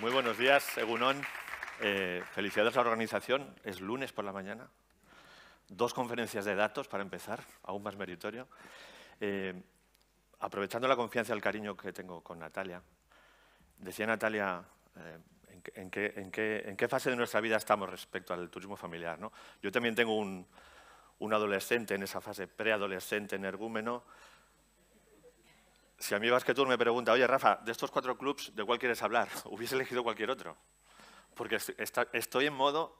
Muy buenos días, Egunon. Eh, felicidades a la organización. Es lunes por la mañana. Dos conferencias de datos para empezar, aún más meritorio. Eh, aprovechando la confianza y el cariño que tengo con Natalia, decía Natalia eh, en, qué, fase de nuestra vida estamos respecto al turismo familiar. Yo también tengo un, un adolescente en esa fase preadolescente, energúmeno, si a mí tú me pregunta, oye Rafa, de estos cuatro clubs, ¿de cuál quieres hablar? Hubiese elegido cualquier otro. Porque estoy en modo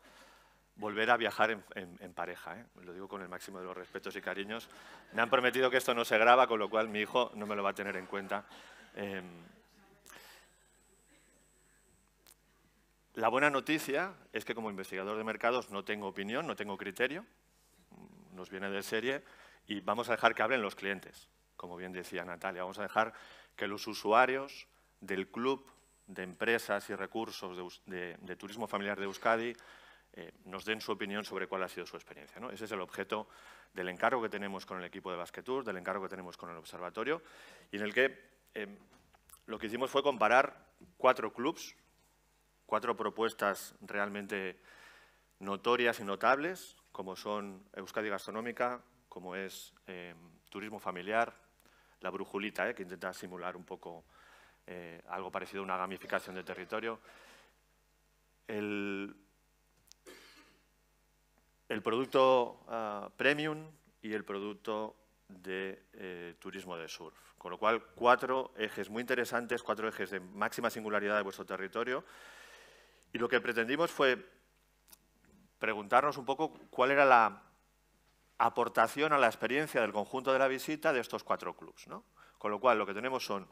volver a viajar en, pareja. ¿eh? Lo digo con el máximo de los respetos y cariños. Me han prometido que esto no se graba, con lo cual mi hijo no me lo va a tener en cuenta. Em, la buena noticia es que como investigador de mercados no tengo opinión, no tengo criterio. Nos viene de serie y vamos a dejar que hablen los clientes como bien decía Natalia. Vamos a dejar que los usuarios del club de empresas y recursos de, turismo familiar de Euskadi eh, nos den su opinión sobre cuál ha sido su experiencia. Ese es el objeto del encargo que tenemos con el equipo de Basket Tour, del encargo que tenemos con el observatorio, y en el que eh, lo que hicimos fue comparar cuatro clubs, cuatro propuestas realmente notorias y notables, como son Euskadi Gastronómica, como es eh, Turismo Familiar, la brujulita, ¿eh? que intenta simular un poco eh, algo parecido a una gamificación de territorio. El, producto ah, premium y el producto de eh, turismo de surf. Con lo cual, cuatro ejes muy interesantes, cuatro ejes de máxima singularidad de vuestro territorio. Y lo que pretendimos fue preguntarnos un poco cuál era la, aportación a la experiencia del conjunto de la visita de estos cuatro clubs. Con lo cual, lo que tenemos son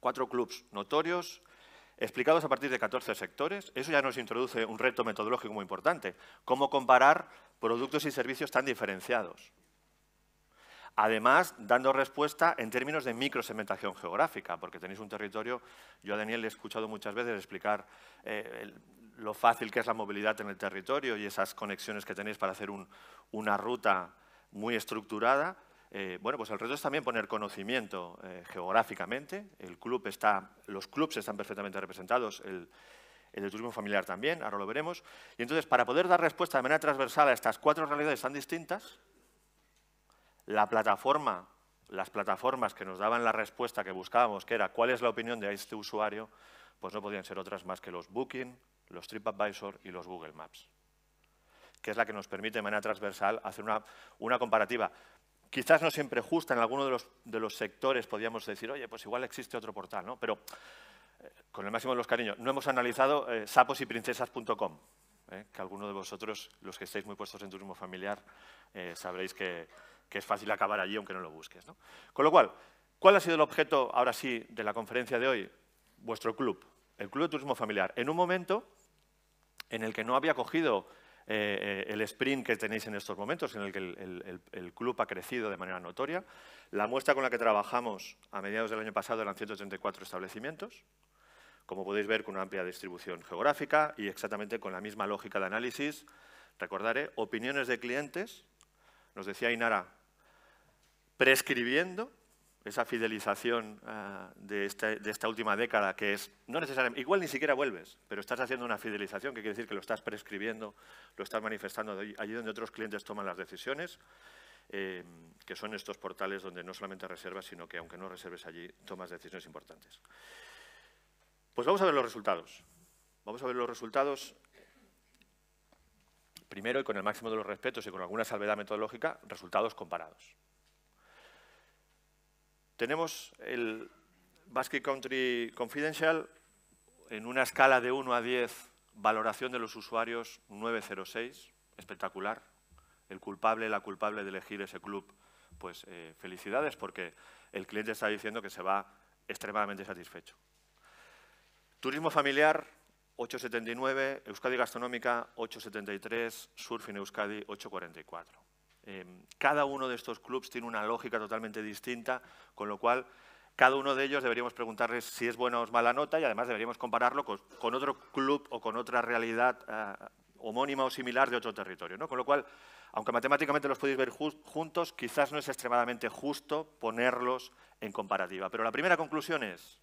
cuatro clubs notorios, explicados a partir de 14 sectores. Eso ya nos introduce un reto metodológico muy importante. Cómo comparar productos y servicios tan diferenciados. Además, dando respuesta en términos de microsegmentación geográfica, porque tenéis un territorio, yo a Daniel le he escuchado muchas veces explicar eh, lo fácil que es la movilidad en el territorio y esas conexiones que tenéis para hacer una ruta muy estructurada, eh, bueno, pues el reto es también poner conocimiento eh, geográficamente. El club está, los clubs están perfectamente representados, el, de turismo familiar también, ahora lo veremos. Y entonces, para poder dar respuesta de manera transversal a estas cuatro realidades tan distintas, la plataforma, las plataformas que nos daban la respuesta que buscábamos, que era cuál es la opinión de este usuario, pues no podían ser otras más que los Booking, los TripAdvisor y los Google Maps, que es la que nos permite de manera transversal hacer una, una comparativa. Quizás no siempre justa, en alguno de los, sectores podríamos decir, oye, pues igual existe otro portal, ¿no? Pero eh, con el máximo de los cariños, no hemos analizado eh, saposyprincesas.com, eh, que alguno de vosotros, los que estáis muy puestos en turismo familiar, sabréis que, que, es fácil acabar allí aunque no lo busques. ¿no? Con lo cual, ¿cuál ha sido el objeto, ahora sí, de la conferencia de hoy? Vuestro club, el Club de Turismo Familiar. En un momento en el que no había cogido eh, eh, el sprint que tenéis en estos momentos, en el que el, club ha crecido de manera notoria. La muestra con la que trabajamos a mediados del año pasado eran 134 establecimientos, como podéis ver, con una amplia distribución geográfica y exactamente con la misma lógica de análisis. Recordaré, opiniones de clientes, nos decía Inara, prescribiendo esa fidelización ah, este, de, esta, última década, que es no necesariamente, igual ni siquiera vuelves, pero estás haciendo una fidelización, que quiere decir que lo estás prescribiendo, lo estás manifestando allí donde otros clientes toman las decisiones, eh, que son estos portales donde no solamente reservas, sino que aunque no reserves allí, tomas decisiones importantes. Pues vamos a ver los resultados. Vamos a ver los resultados primero y con el máximo de los respetos y con alguna salvedad metodológica, resultados comparados. Tenemos el Basque Country Confidential en una escala de 1 a 10, valoración de los usuarios 906, espectacular. El culpable, la culpable de elegir ese club, pues eh, felicidades porque el cliente está diciendo que se va extremadamente satisfecho. Turismo familiar, 8,79, Euskadi Gastronómica, 8,73, Surfing Euskadi, 8,44. Em, cada uno de estos clubes tiene una lógica totalmente distinta, con lo cual cada uno de ellos deberíamos preguntarles si es buena o es mala nota y además deberíamos compararlo con, otro club o con otra realidad ah, homónima o similar de otro territorio. ¿no? Con lo cual, aunque matemáticamente los podéis ver juntos, quizás no es extremadamente justo ponerlos en comparativa. Pero la primera conclusión es,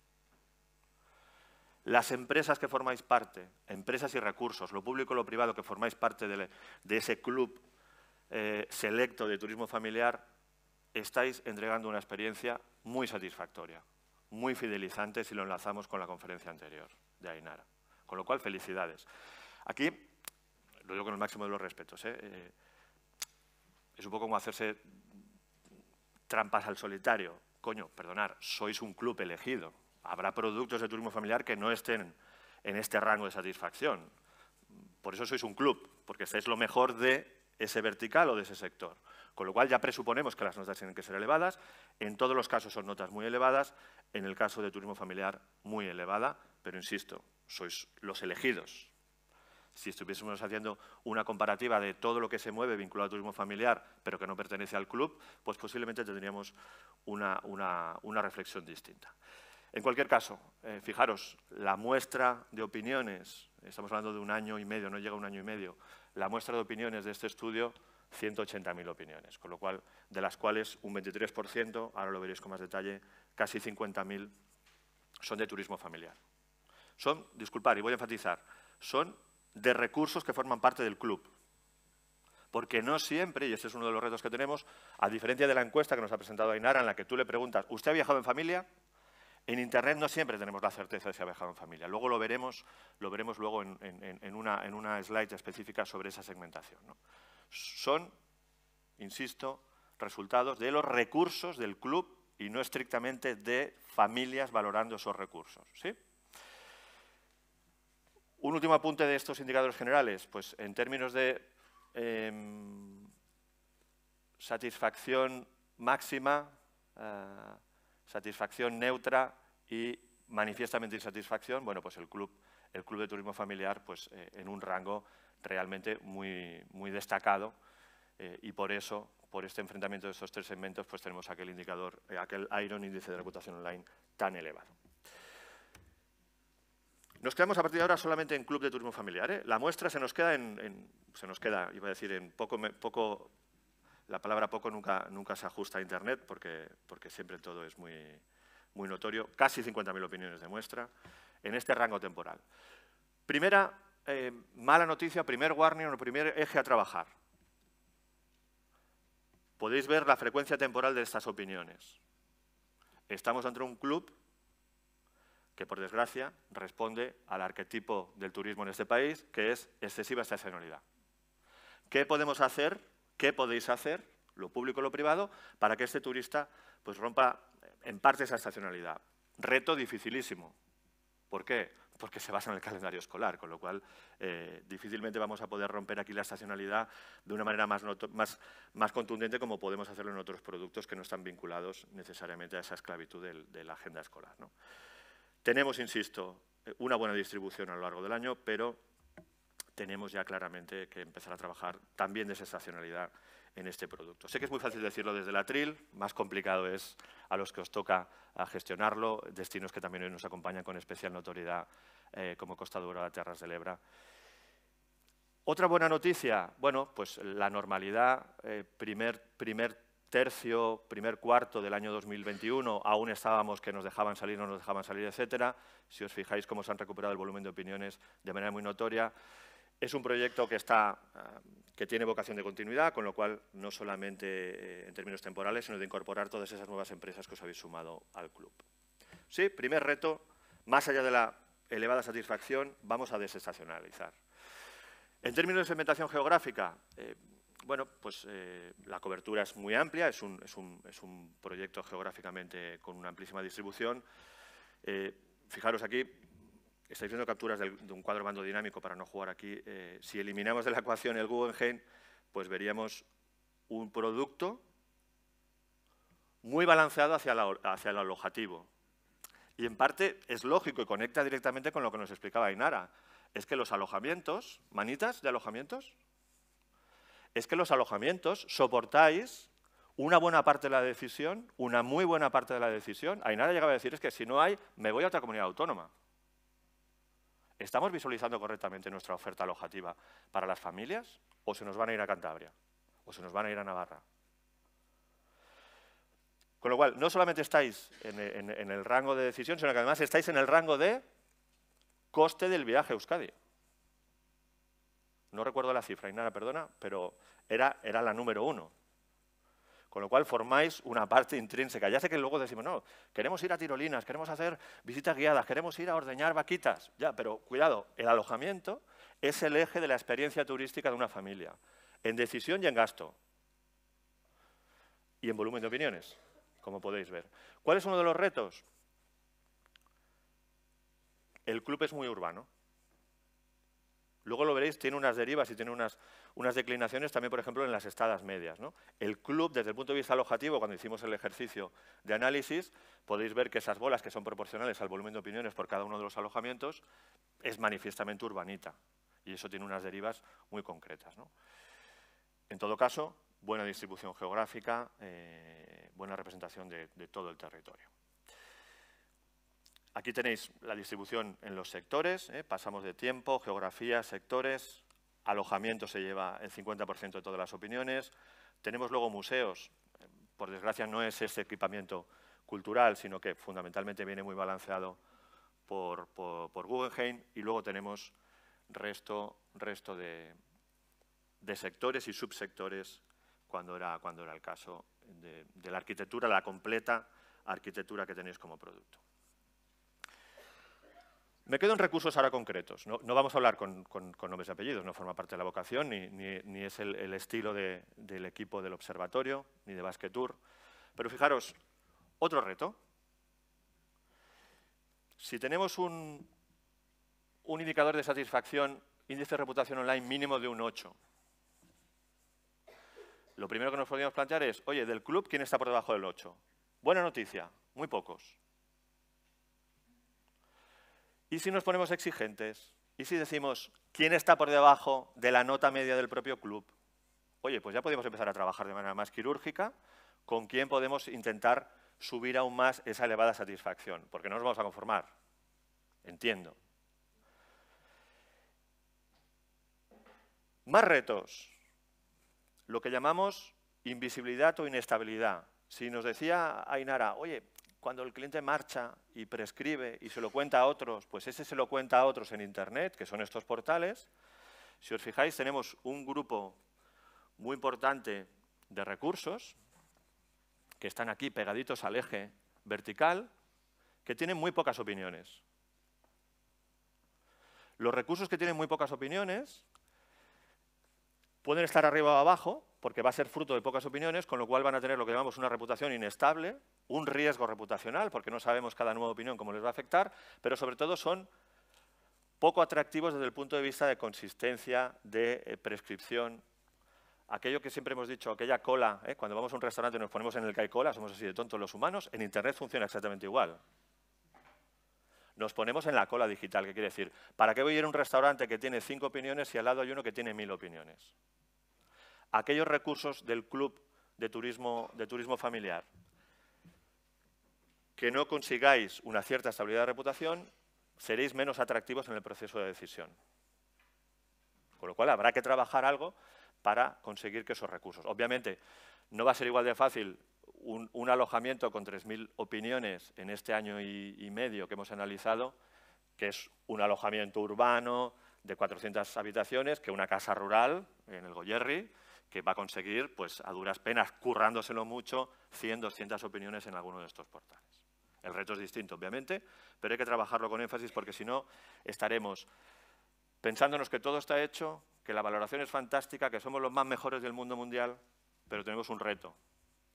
las empresas que formáis parte, empresas y recursos, lo público o lo privado que formáis parte de ese club eh, selecto de turismo familiar, estáis entregando una experiencia muy satisfactoria, muy fidelizante si lo enlazamos con la conferencia anterior de Ainara. Con lo cual, felicidades. Aquí, lo digo con el máximo de los respetos, ¿eh? Eh, es un poco como hacerse trampas al solitario. Coño, perdonar, sois un club elegido. Habrá productos de turismo familiar que no estén en este rango de satisfacción. Por eso sois un club, porque sois lo mejor de ese vertical o de ese sector. Con lo cual ya presuponemos que las notas tienen que ser elevadas. En todos los casos son notas muy elevadas. En el caso de turismo familiar, muy elevada. Pero insisto, sois los elegidos. Si estuviésemos haciendo una comparativa de todo lo que se mueve vinculado al turismo familiar, pero que no pertenece al club, pues posiblemente tendríamos una, una, reflexión distinta. En cualquier caso, eh, fijaros, la muestra de opiniones estamos hablando de un año y medio, no llega un año y medio, la muestra de opiniones de este estudio, 180.000 opiniones, con lo cual, de las cuales un 23%, ahora lo veréis con más detalle, casi 50.000 son de turismo familiar. Son, disculpad, y voy a enfatizar, son de recursos que forman parte del club. Porque no siempre, y este es uno de los retos que tenemos, a diferencia de la encuesta que nos ha presentado Ainara, en la que tú le preguntas, ¿usted ha viajado en familia? En Internet no siempre tenemos la certeza de si ha viajado en familia. Luego lo veremos, lo veremos luego en, una, en una, slide específica sobre esa segmentación. Son, insisto, resultados de los recursos del club y no estrictamente de familias valorando esos recursos. Un último apunte de estos indicadores generales. Pues en términos de em, satisfacción máxima, eh, satisfacción neutra y manifiestamente insatisfacción, bueno, pues el club, el club de turismo familiar pues, eh, en un rango realmente muy, muy destacado eh, y por eso, por este enfrentamiento de estos tres segmentos, pues tenemos aquel indicador, eh, aquel Iron índice de reputación online tan elevado. Nos quedamos a partir de ahora solamente en Club de Turismo Familiar. La muestra se nos queda en, se nos queda, iba a decir, en poco, poco, la palabra poco nunca, nunca se ajusta a Internet porque, porque siempre todo es muy, muy notorio. Casi 50.000 opiniones de muestra en este rango temporal. Primera eh, mala noticia, primer warning o primer eje a trabajar. Podéis ver la frecuencia temporal de estas opiniones. Estamos ante un club que, por desgracia, responde al arquetipo del turismo en este país, que es excesiva estacionalidad. ¿Qué podemos hacer ¿Qué podéis hacer, lo público o lo privado, para que este turista pues, rompa en parte esa estacionalidad? Reto dificilísimo. ¿Por qué? Porque se basa en el calendario escolar, con lo cual eh, difícilmente vamos a poder romper aquí la estacionalidad de una manera más, contundente como podemos hacerlo en otros productos que no están vinculados necesariamente a esa esclavitud de, la agenda escolar. Tenemos, insisto, eh, una buena distribución a lo largo del año, pero tenemos ya claramente que empezar a trabajar también de sensacionalidad en este producto. Sé que es muy fácil decirlo desde la tril, más complicado es a los que os toca gestionarlo, destinos que también hoy nos acompañan con especial notoriedad eh, como Costa Dura, Terras de Lebra. Otra buena noticia, bueno, pues la normalidad, eh, primer, primer tercio, primer cuarto del año 2021, aún estábamos que nos dejaban salir, no nos dejaban salir, etcétera. Si os fijáis cómo se han recuperado el volumen de opiniones de manera muy notoria. Es un proyecto eh, que, tiene vocación de continuidad, con lo cual no solamente eh, en términos temporales, sino de incorporar todas esas nuevas empresas que os habéis sumado al club. Sí, primer reto, más allá de la elevada satisfacción, vamos a desestacionalizar. En términos de segmentación geográfica, eh, bueno, pues la cobertura es muy amplia, es un, proyecto geográficamente con una amplísima distribución. fijaros aquí, estáis viendo capturas de un cuadro bando dinámico para no jugar aquí. Eh, si eliminamos de la ecuación el Google Guggenheim, pues veríamos un producto muy balanceado hacia, la, el alojativo. Y en parte es lógico y conecta directamente con lo que nos explicaba Inara. Es que los alojamientos, manitas de alojamientos, es que los alojamientos soportáis una buena parte de la decisión, una muy buena parte de la decisión. Ainara llegaba a decir es que si no hay, me voy a otra comunidad autónoma. ¿Estamos visualizando correctamente nuestra oferta alojativa para las familias o se nos van a ir a Cantabria o se nos van a ir a Navarra? Con lo cual, no solamente estáis en, el rango de decisión, sino que además estáis en el rango de coste del viaje a Euskadi. No recuerdo la cifra, Inara, perdona, pero era la número uno. Con lo cual formáis una parte intrínseca. Ya sé que luego decimos, no, queremos ir a tirolinas, queremos hacer visitas guiadas, queremos ir a ordeñar vaquitas. Ya, pero cuidado, el alojamiento es el eje de la experiencia turística de una familia, en decisión y en gasto, y en volumen de opiniones, como podéis ver. ¿Cuál es uno de los retos? El club es muy urbano. Luego lo veréis, tiene unas derivas y tiene unas, unas declinaciones también, por ejemplo, en las estadas medias. El club, desde el punto de vista alojativo, cuando hicimos el ejercicio de análisis, podéis ver que esas bolas que son proporcionales al volumen de opiniones por cada uno de los alojamientos, es manifiestamente urbanita. Y eso tiene unas derivas muy concretas. En todo caso, buena distribución geográfica, eh, buena representación de todo el territorio. Aquí tenéis la distribución en los sectores, ¿eh? pasamos de tiempo, geografía, sectores, alojamiento se lleva el 50% de todas las opiniones. Tenemos luego museos, por desgracia no es ese equipamiento cultural, sino que fundamentalmente viene muy balanceado por, Guggenheim y luego tenemos resto, resto de, sectores y subsectores cuando era, cuando era el caso de, de la arquitectura, la completa arquitectura que tenéis como producto. Me quedo en recursos ahora concretos. No, vamos a hablar con, nombres y apellidos, no forma parte de la vocación, ni, es el, estilo del equipo del observatorio, ni de Basket Tour. Pero fijaros, otro reto. Si tenemos un, un indicador de satisfacción, índice de reputación online mínimo de un 8, lo primero que nos podríamos plantear es, oye, del club, ¿quién está por debajo del 8? Buena noticia, muy pocos. ¿Y si nos ponemos exigentes? ¿Y si decimos, ¿quién está por debajo de la nota media del propio club? Oye, pues ya podemos empezar a trabajar de manera más quirúrgica, con quién podemos intentar subir aún más esa elevada satisfacción, porque no nos vamos a conformar. Entiendo. Más retos. Lo que llamamos invisibilidad o inestabilidad. Si nos decía Ainara, oye, cuando el cliente marcha y prescribe y se lo cuenta a otros, pues ese se lo cuenta a otros en Internet, que son estos portales. Si os fijáis, tenemos un grupo muy importante de recursos que están aquí pegaditos al eje vertical, que tienen muy pocas opiniones. Los recursos que tienen muy pocas opiniones Pueden estar arriba o abajo, porque va a ser fruto de pocas opiniones, con lo cual van a tener lo que llamamos una reputación inestable, un riesgo reputacional, porque no sabemos cada nueva opinión cómo les va a afectar, pero sobre todo son poco atractivos desde el punto de vista de consistencia, de eh, prescripción. Aquello que siempre hemos dicho, aquella cola, eh, cuando vamos a un restaurante y nos ponemos en el que cola, somos así de tontos los humanos, en Internet funciona exactamente igual. Nos ponemos en la cola digital, que quiere decir, ¿para qué voy a ir a un restaurante que tiene cinco opiniones y al lado hay uno que tiene mil opiniones? Aquellos recursos del club de turismo, de turismo familiar, que no consigáis una cierta estabilidad de reputación, seréis menos atractivos en el proceso de decisión. Con lo cual habrá que trabajar algo para conseguir que esos recursos. Obviamente, no va a ser igual de fácil un, alojamiento con 3.000 opiniones en este año y, medio que hemos analizado, que es un alojamiento urbano de 400 habitaciones, que una casa rural en el Goyerri, que va a conseguir, pues a duras penas, currándoselo mucho, 100, 200 opiniones en alguno de estos portales. El reto es distinto, obviamente, pero hay que trabajarlo con énfasis porque si no estaremos pensándonos que todo está hecho, que la valoración es fantástica, que somos los más mejores del mundo mundial, pero tenemos un reto,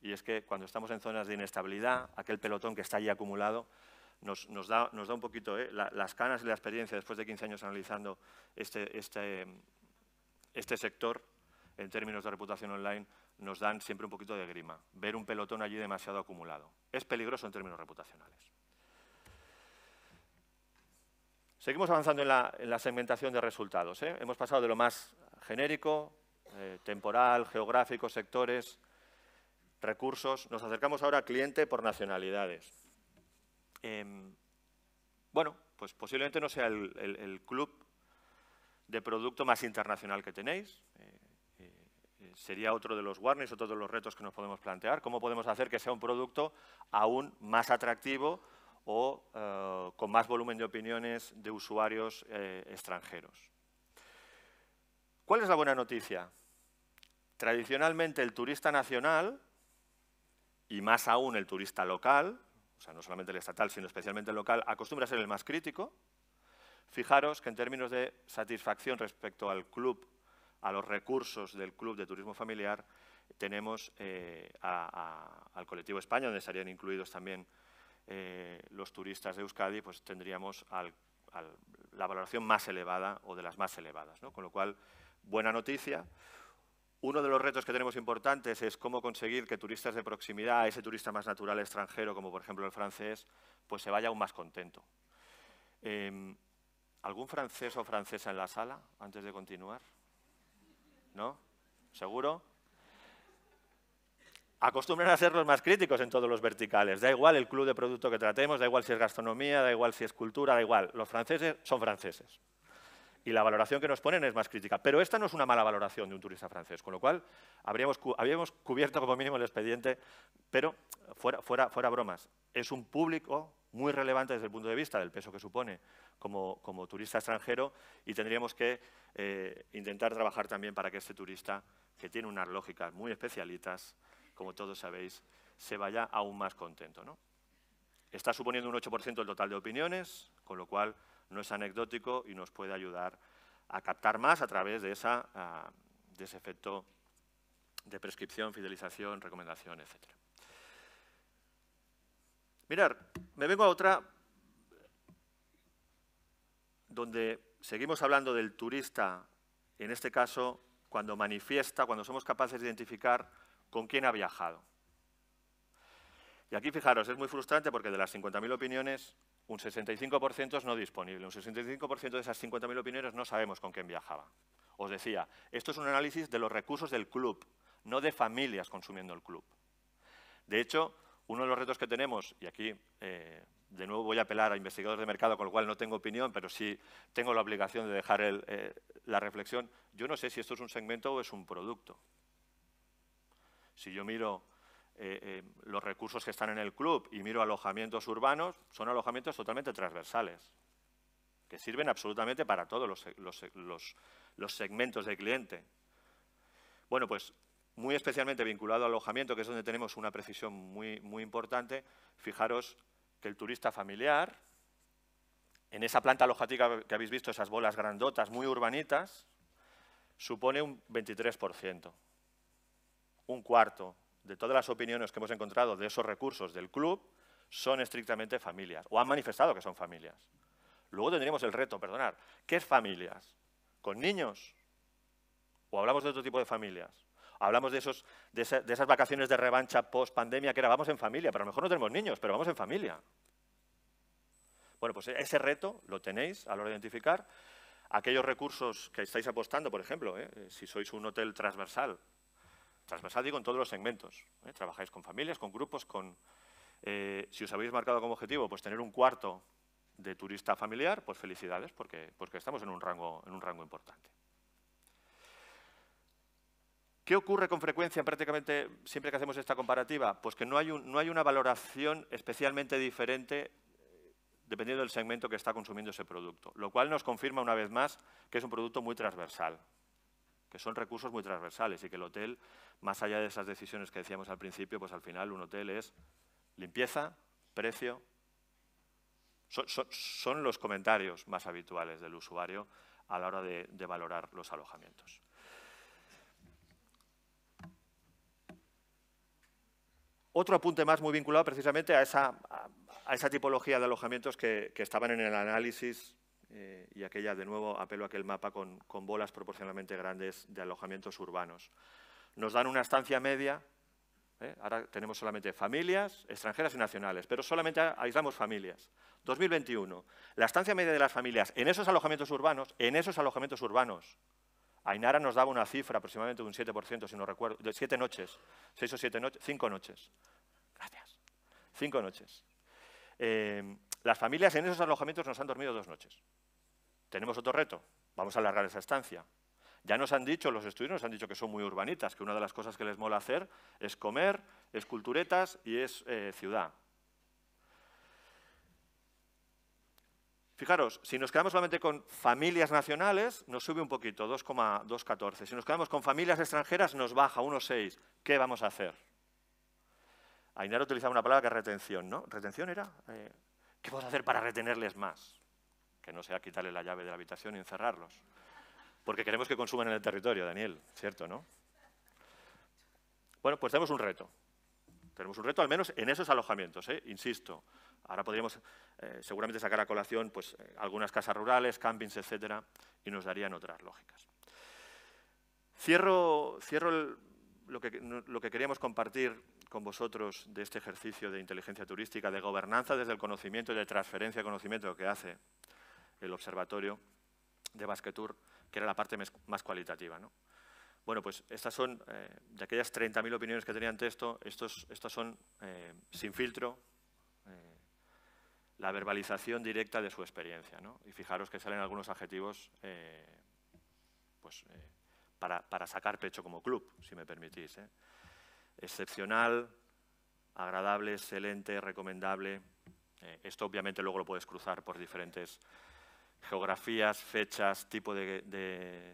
y es que cuando estamos en zonas de inestabilidad, aquel pelotón que está allí acumulado nos, da, un poquito ¿eh? las canas y la experiencia después de 15 años analizando este, este, este, sector en términos de reputación online nos dan siempre un poquito de grima. Ver un pelotón allí demasiado acumulado. Es peligroso en términos reputacionales. Seguimos avanzando en la, segmentación de resultados. ¿eh? Hemos pasado de lo más genérico, eh, temporal, geográfico, sectores, recursos. Nos acercamos ahora a cliente por nacionalidades. Em, bueno, pues posiblemente no sea el, club de producto más internacional que tenéis. Eh, eh, eh, sería otro de los warnings, otro de los retos que nos podemos plantear. ¿Cómo podemos hacer que sea un producto aún más atractivo o con más volumen de opiniones de usuarios extranjeros? ¿Cuál es la buena noticia? Tradicionalmente el turista nacional y más aún el turista local, o sea, no solamente el estatal, sino especialmente el local, acostumbra a ser el más crítico. Fijaros que en términos de satisfacción respecto al club, a los recursos del club de turismo familiar, tenemos eh, al colectivo España, donde estarían incluidos también eh, los turistas de Euskadi, pues tendríamos la valoración más elevada o de las más elevadas. Con lo cual, buena noticia. Uno de los retos que tenemos importantes es cómo conseguir que turistas de proximidad, ese turista más natural extranjero, como por ejemplo el francés, pues se vaya aún más contento. Em, ¿Algún francés o francesa en la sala antes de continuar? ¿No? ¿Seguro? Acostumbran a ser los más críticos en todos los verticales. Da igual el club de producto que tratemos, da igual si es gastronomía, da igual si es cultura, da igual. Los franceses son franceses y la valoración que nos ponen es más crítica. Pero esta no es una mala valoración de un turista francés, con lo cual habríamos, habíamos cubierto como mínimo el expediente, pero fuera, fuera, fuera bromas, es un público muy relevante desde el punto de vista del peso que supone como, turista extranjero y tendríamos que eh, intentar trabajar también para que este turista, que tiene unas lógicas muy especialitas, como todos sabéis, se vaya aún más contento. ¿no? Está suponiendo un 8% del total de opiniones, con lo cual no es anecdótico y nos puede ayudar a captar más a través de, esa, ah, de ese efecto de prescripción, fidelización, recomendación, etc. Mirar, me vengo a otra donde seguimos hablando del turista, en este caso, cuando manifiesta, cuando somos capaces de identificar con quién ha viajado. Y aquí, fijaros, es muy frustrante porque de las 50.000 opiniones, un 65% es no disponible. Un 65% de esas 50.000 opiniones no sabemos con quién viajaba. Os decía, esto es un análisis de los recursos del club, no de familias consumiendo el club. De hecho, uno de los retos que tenemos, y aquí eh, de nuevo voy a apelar a investigadores de mercado, con lo cual no tengo opinión, pero sí tengo la obligación de dejar eh, la reflexión, yo no sé si esto es un segmento o es un producto. Si yo miro eh, eh, los recursos que están en el club y miro alojamientos urbanos, son alojamientos totalmente transversales, que sirven absolutamente para todos los, segmentos de cliente. Bueno, pues muy especialmente vinculado al alojamiento, que es donde tenemos una precisión muy, muy importante, fijaros que el turista familiar, en esa planta alojativa que habéis visto, esas bolas grandotas, muy urbanitas, supone un 23%, un cuarto de todas las opiniones que hemos encontrado de esos recursos del club, son estrictamente familias, o han manifestado que son familias. Luego tendríamos el reto, perdonar, ¿qué es familias? ¿Con niños? ¿O hablamos de otro tipo de familias? Hablamos de, esos, esas vacaciones de revancha post-pandemia que era vamos en familia, pero a lo mejor no tenemos niños, pero vamos en familia. Bueno, pues ese reto lo tenéis a la hora de identificar aquellos recursos que estáis apostando, por ejemplo, ¿eh? si sois un hotel transversal, transversal digo en todos los segmentos. ¿eh? Trabajáis con familias, con grupos, con... Eh, si os habéis marcado como objetivo pues tener un cuarto de turista familiar, pues felicidades, porque, estamos en un, rango, en un rango importante. ¿Qué ocurre con frecuencia prácticamente siempre que hacemos esta comparativa? Pues que no hay una valoración especialmente diferente eh, dependiendo del segmento que está consumiendo ese producto, lo cual nos confirma una vez más que es un producto muy transversal, que son recursos muy transversales y que el hotel, más allá de esas decisiones que decíamos al principio, pues al final un hotel es limpieza, precio. Son, los comentarios más habituales del usuario a la hora de, valorar los alojamientos. Otro apunte más muy vinculado precisamente a esa, tipología de alojamientos que, que, estaban en el análisis eh, y aquella, de nuevo, apelo a aquel mapa con, bolas proporcionalmente grandes de alojamientos urbanos. Nos dan una estancia media eh, Ahora tenemos solamente familias, extranjeras y nacionales, pero solamente aislamos familias. 2021, la estancia media de las familias en esos alojamientos urbanos, en esos alojamientos urbanos, Ainara nos daba una cifra aproximadamente de un 7%, si no recuerdo, de 7 noches, 6 o 7 noches, 5 noches. Gracias. 5 noches. Eh, las familias en esos alojamientos nos han dormido dos noches tenemos otro reto, vamos a alargar esa estancia. Ya nos han dicho, los estudios nos han dicho que son muy urbanitas, que una de las cosas que les mola hacer es comer, es culturetas y es eh, ciudad. Fijaros, si nos quedamos solamente con familias nacionales, nos sube un poquito, 2,214. Si nos quedamos con familias extranjeras, nos baja 1,6. ¿Qué vamos a hacer? AINAR utilizaba una palabra que es retención, ¿no? ¿Retención era? Eh, ¿Qué vamos a hacer para retenerles más? que no sea quitarle la llave de la habitación y encerrarlos. Porque queremos que consuman en el territorio, Daniel, ¿cierto, no? Bueno, pues tenemos un reto. Tenemos un reto al menos en esos alojamientos, ¿eh? insisto. Ahora podríamos eh, seguramente sacar a colación pues, eh, algunas casas rurales, campings, etcétera, y nos darían otras lógicas. Cierro, cierro lo, que, lo que queríamos compartir con vosotros de este ejercicio de inteligencia turística, de gobernanza desde el conocimiento y de transferencia de conocimiento que hace el observatorio de Basquetour, que era la parte más cualitativa. Bueno, pues estas son, eh, de aquellas 30.000 opiniones que tenía ante esto, estos, estas son eh, sin filtro eh, la verbalización directa de su experiencia. Y fijaros que salen algunos adjetivos pues, para, para, sacar pecho como club, si me permitís. Excepcional, agradable, excelente, recomendable. esto obviamente luego lo puedes cruzar por diferentes geografías, fechas, tipo eh,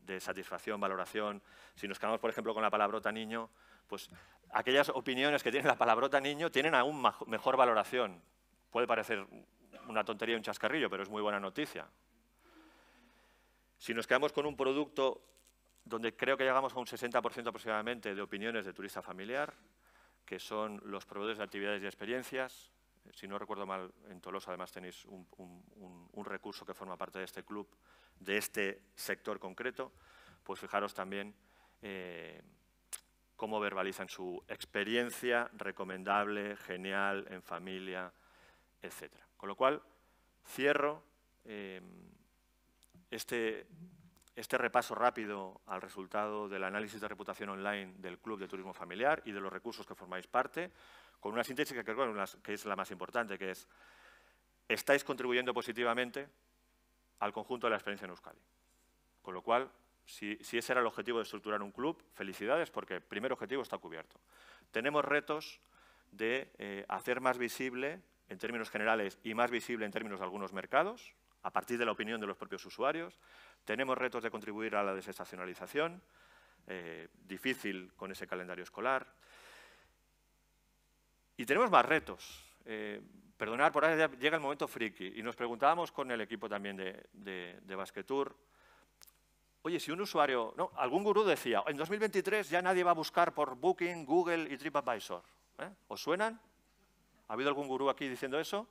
de, satisfacción, valoración. Si nos quedamos, por ejemplo, con la palabrota niño, pues aquellas opiniones que tienen la palabrota niño tienen aún mejor valoración. Puede parecer una tontería, un chascarrillo, pero es muy buena noticia. Si nos quedamos con un producto donde creo que llegamos a un 60% aproximadamente de opiniones de turista familiar, que son los proveedores de actividades y experiencias, si no recuerdo mal, en Tolosa además tenéis un, recurso que forma parte de este club, de este sector concreto, pues fijaros también eh, cómo verbalizan su experiencia recomendable, genial, en familia, etc. Con lo cual, cierro em, este, este repaso rápido al resultado del análisis de reputación online del Club de Turismo Familiar y de los recursos que formáis parte con una síntesis que, creo que es la más importante, que es, estáis contribuyendo positivamente al conjunto de la experiencia en Euskadi. Con lo cual, si, ese era el objetivo de estructurar un club, felicidades, porque el primer objetivo está cubierto. Tenemos retos de eh, hacer más visible, en términos generales, y más visible en términos de algunos mercados, a partir de la opinión de los propios usuarios. Tenemos retos de contribuir a la desestacionalización, eh, difícil con ese calendario escolar. Y tenemos más retos. Perdonad, eh, perdonar, por ahí llega el momento friki. Y nos preguntábamos con el equipo también de, de, de oye, si un usuario, no, algún gurú decía, en 2023 ya nadie va a buscar por Booking, Google y TripAdvisor. ¿eh? ¿Os suenan? ¿Ha habido algún gurú aquí diciendo eso?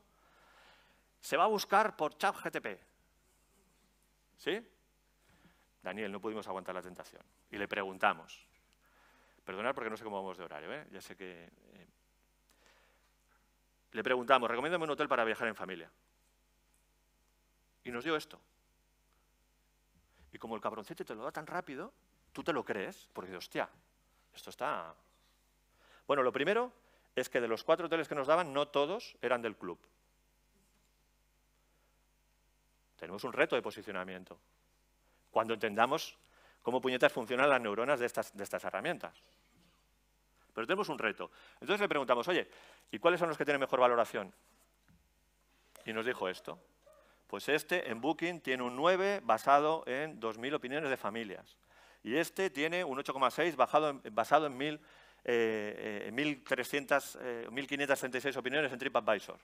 Se va a buscar por ChatGTP. ¿Sí? Daniel, no pudimos aguantar la tentación. Y le preguntamos. Perdonad porque no sé cómo vamos de horario, ¿eh? ya sé que le preguntamos, recomiéndame un hotel para viajar en familia. Y nos dio esto. Y como el cabroncete te lo da tan rápido, tú te lo crees, porque hostia, esto está... Bueno, lo primero es que de los cuatro hoteles que nos daban, no todos eran del club. Tenemos un reto de posicionamiento. Cuando entendamos cómo puñetas funcionan las neuronas de estas, de estas herramientas. Pero tenemos un reto. Entonces le preguntamos, oye, ¿y cuáles son los que tienen mejor valoración? Y nos dijo esto. Pues este en Booking tiene un 9 basado en 2.000 opiniones de familias. Y este tiene un 8,6 basado en, mil 1.300, eh, 1.536 eh, eh, opiniones en TripAdvisor.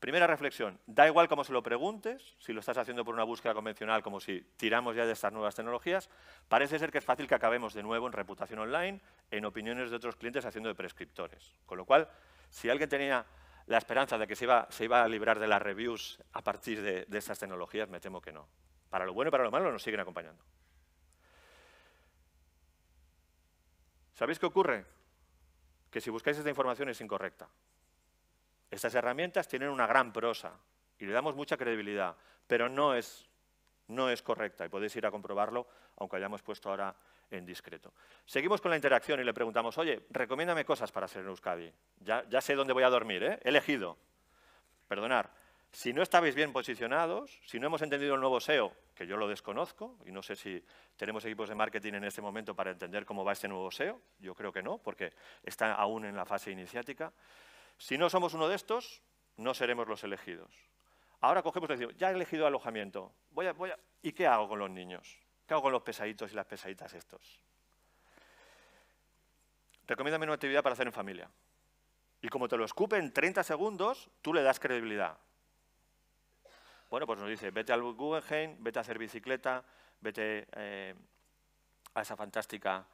Primera reflexión, da igual cómo se lo preguntes, si lo estás haciendo por una búsqueda convencional, como si tiramos ya de estas nuevas tecnologías, parece ser que es fácil que acabemos de nuevo en reputación online, en opiniones de otros clientes haciendo de prescriptores. Con lo cual, si alguien tenía la esperanza de que se iba, se iba a librar de las reviews a partir de, de estas tecnologías, me temo que no. Para lo bueno y para lo malo nos siguen acompañando. ¿Sabéis qué ocurre? Que si buscáis esta información es incorrecta. Estas herramientas tienen una gran prosa y le damos mucha credibilidad, pero no es, no es correcta y podéis ir a comprobarlo, aunque hayamos puesto ahora en discreto. Seguimos con la interacción y le preguntamos, oye, recomiéndame cosas para hacer en Euskadi. Ya, ya sé dónde voy a dormir, ¿eh? he elegido. Perdonar, si no estáis bien posicionados, si no hemos entendido el nuevo SEO, que yo lo desconozco, y no sé si tenemos equipos de marketing en este momento para entender cómo va este nuevo SEO, yo creo que no, porque está aún en la fase iniciática, si no somos uno de estos, no seremos los elegidos. Ahora cogemos y decimos, ya he elegido alojamiento, voy a, voy ¿y qué hago con los niños? ¿Qué hago con los pesaditos y las pesaditas estos? Recomiéndame una actividad para hacer en familia. Y como te lo escupen 30 segundos, tú le das credibilidad. Bueno, pues nos dice, vete al Guggenheim, vete a hacer bicicleta, vete eh, a esa fantástica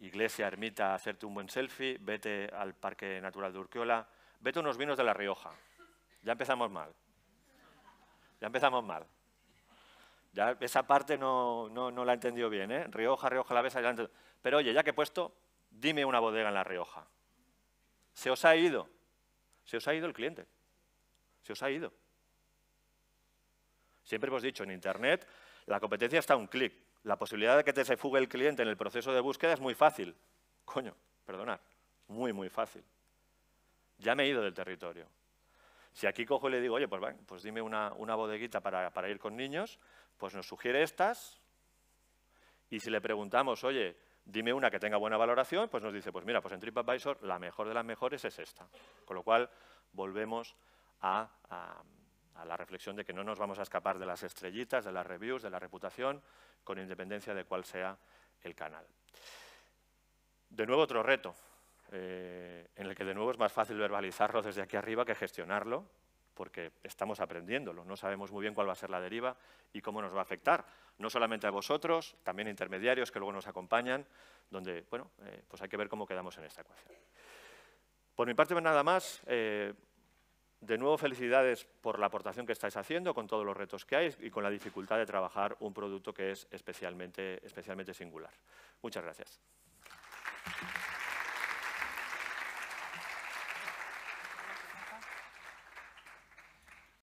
iglesia, ermita, hacerte un buen selfie, vete al Parque Natural de Urquiola, vete unos vinos de La Rioja. Ya empezamos mal. Ya empezamos mal. Ya esa parte no, la entendió entendido bien, ¿eh? Rioja, Rioja, la besa, Pero oye, ya que he puesto, dime una bodega en La Rioja. Se os ha ido. Se os ha ido el cliente. Se os ha ido. Siempre hemos dicho, en Internet la competencia está a un clic la posibilidad de que te se fugue el cliente en el proceso de búsqueda es muy fácil. Coño, perdonad, muy, muy fácil. Ya me he ido del territorio. Si aquí cojo y le digo, oye, pues, pues dime una, bodeguita para, ir con niños, pues nos sugiere estas. Y si le preguntamos, oye, dime una que tenga buena valoración, pues nos dice, pues mira, pues en TripAdvisor la mejor de las mejores es esta. Con lo cual, volvemos a a la reflexión de que no nos vamos a escapar de las estrellitas, de las reviews, de la reputación, con independencia de cuál sea el canal. De nuevo otro reto, eh, en el que de nuevo es más fácil verbalizarlo desde aquí arriba que gestionarlo, porque estamos aprendiéndolo, no sabemos muy bien cuál va a ser la deriva y cómo nos va a afectar, no solamente a vosotros, también a intermediarios que luego nos acompañan, donde, bueno, eh, pues hay que ver cómo quedamos en esta ecuación. Por mi parte, nada más. Eh, de nuevo, felicidades por la aportación que estáis haciendo, con todos los retos que hay y con la dificultad de trabajar un producto que es especialmente, especialmente singular. Muchas gracias.